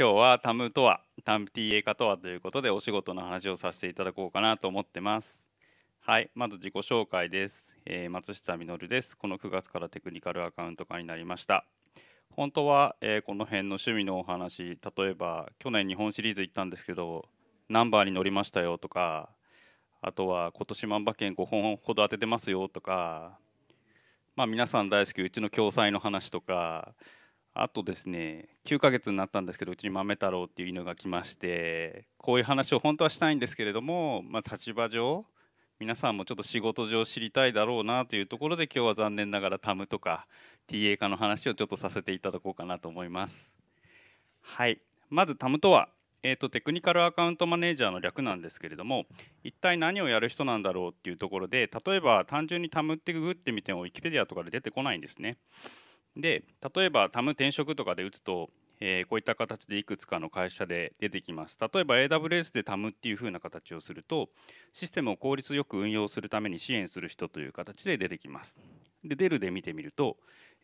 今日はタムとは、タム TA 化とはということでお仕事の話をさせていただこうかなと思ってます。はい、まず自己紹介です。えー、松下実です。この9月からテクニカルアカウント化になりました。本当は、えー、この辺の趣味のお話、例えば去年日本シリーズ行ったんですけど、ナンバーに乗りましたよとか、あとは今年万馬券5本ほど当ててますよとか、まあ、皆さん大好きうちの共済の話とかあとですね9ヶ月になったんですけどうちに豆太郎っていう犬が来ましてこういう話を本当はしたいんですけれども、まあ、立場上皆さんもちょっと仕事上知りたいだろうなというところで今日は残念ながらタムとか TA 化の話をちょっとさせていただこうかなと思います。はいまずタムとはえーと、テクニカルアカウントマネージャーの略なんですけれども一体何をやる人なんだろうっていうところで例えば単純にタムってググってみてもウィキペディアとかで出てこないんですね。で例えばタム転職とかで打つと、えー、こういった形でいくつかの会社で出てきます例えば AWS でタムっていう風な形をするとシステムを効率よく運用するために支援する人という形で出てきますで DEL で見てみると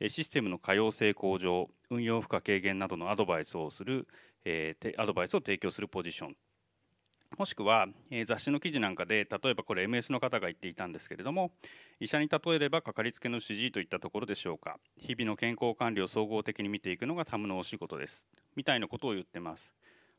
システムの可用性向上運用負荷軽減などのアドバイスをする、えー、アドバイスを提供するポジションもしくは、え雑誌の記事なんかで例えばこれ MS の方が言っていたんですけれども医者に例えればかかりつけの主治医といったところでしょうか日々の健康管理を総合的に見ていくのがタムのお仕事ですみたいなことを言ってます、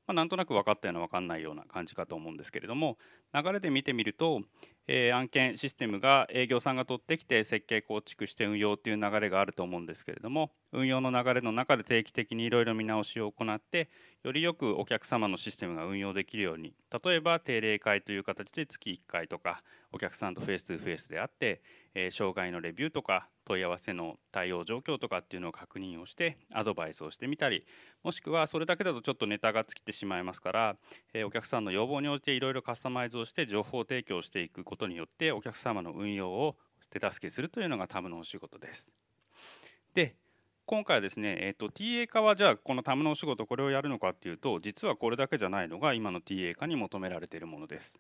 まあ、なんとなく分かったような分かんないような感じかと思うんですけれども流れで見てみると、えー、案件システムが営業さんが取ってきて設計構築して運用という流れがあると思うんですけれども運用の流れの中で定期的にいろいろ見直しを行ってよりよくお客様のシステムが運用できるように例えば定例会という形で月1回とかお客さんとフェイス2フェイスであって、えー、障害のレビューとか問い合わせの対応状況とかっていうのを確認をしてアドバイスをしてみたりもしくはそれだけだとちょっとネタが尽きてしまいますから、えー、お客さんの要望に応じていろいろカスタマイズをして情報提供していくことことによってお客様の運用を手助けするというのがタムのお仕事です。で今回はですね、えーと、TA 化はじゃあこのタムのお仕事これをやるのかっていうと実はこれだけじゃないのが今の TA 化に求められているものです。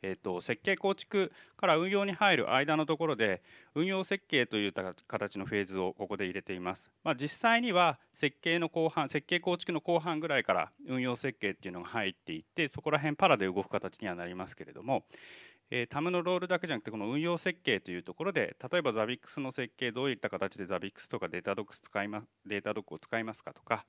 えーと、設計構築から運用に入る間のところで運用設計という形のフェーズをここで入れています、まあ、実際には設計の後半設計構築の後半ぐらいから運用設計っていうのが入っていってそこら辺パラで動く形にはなりますけれどもえタムのロールだけじゃなくてこの運用設計というところで例えばザビックスの設計どういった形でザビックスとかデータドックス使い、ま、データドックを使いますかとか、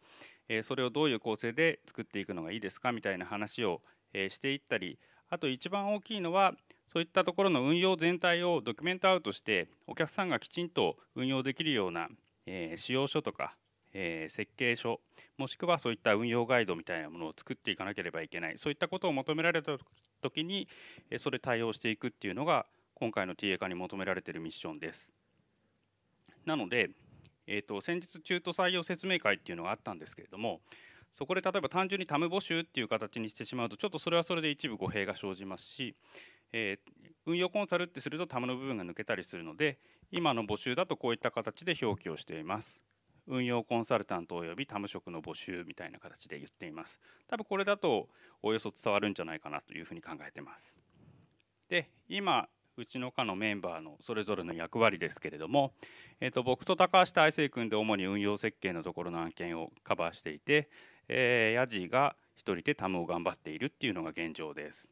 えそれをどういう構成で作っていくのがいいですかみたいな話を、えしていったりあと一番大きいのはそういったところの運用全体をドキュメントアウトしてお客さんがきちんと運用できるような、えー、使用書とかえー、設計書もしくはそういった運用ガイドみたいなものを作っていかなければいけないそういったことを求められた時にそれ対応していくっていうのが今回の TA 化に求められているミッションです。なので、えーと、と先日中途採用説明会っていうのがあったんですけれどもそこで例えば単純にタム募集っていう形にしてしまうとちょっとそれはそれで一部語弊が生じますし、えー、運用コンサルってするとタムの部分が抜けたりするので今の募集だとこういった形で表記をしています。運用コンサルタントおよび他務職の募集みたいな形で言っています多分これだとおよそ伝わるんじゃないかなというふうに考えてますで今うちの課のメンバーのそれぞれの役割ですけれども、えー、と僕と高橋大成君で主に運用設計のところの案件をカバーしていて、えー、ヤジが1人でタムを頑張っているっていうのが現状です。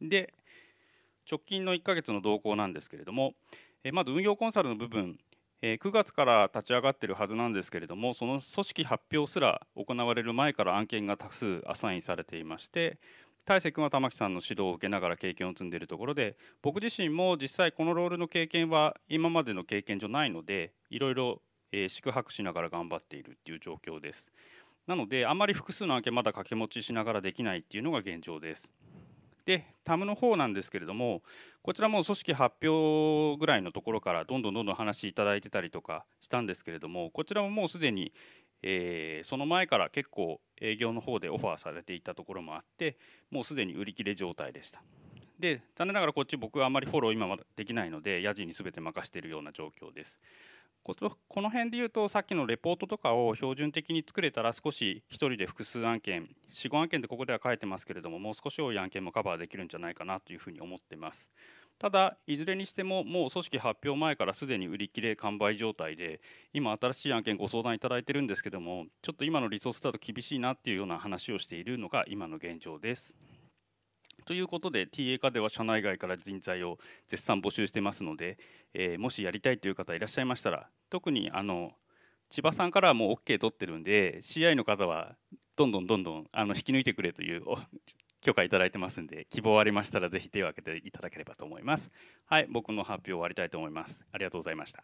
で直近の1ヶ月の動向なんですけれども、えー、まず運用コンサルの部分え9月から立ち上がっているはずなんですけれどもその組織発表すら行われる前から案件が多数アサインされていまして大瀬君は玉木さんの指導を受けながら経験を積んでいるところで僕自身も実際このロールの経験は今までの経験上ないのでいろいろ宿泊しながら頑張っているっていう状況ですなのであまり複数の案件まだ掛け持ちしながらできないっていうのが現状ですで、タムの方なんですけれども、こちらも組織発表ぐらいのところからどんどんどんどん話いただいてたりとかしたんですけれども、こちらももうすでに、えー、その前から結構営業の方でオファーされていたところもあって、もうすでに売り切れ状態でした。で、残念ながらこっち僕はあまりフォロー今だできないので、家じに全て任しているような状況です。この辺で言うとさっきのレポートとかを標準的に作れたら少し1人で複数案件45案件でここでは書いてますけれどももう少し多い案件もカバーできるんじゃないかなというふうに思ってますただいずれにしてももう組織発表前からすでに売り切れ完売状態で今新しい案件ご相談いただいてるんですけどもちょっと今のリソースだと厳しいなっていうような話をしているのが今の現状です。ということで TA 課では社内外から人材を絶賛募集してますので、えー、もしやりたいという方いらっしゃいましたら特にあの千葉さんからはもう OK 取ってるんで CI の方はどんどんどんどんあの引き抜いてくれという許可いただいてますんで希望ありましたらぜひ手を挙げていただければと思います。はい僕の発表を終わりたいと思います。ありがとうございました。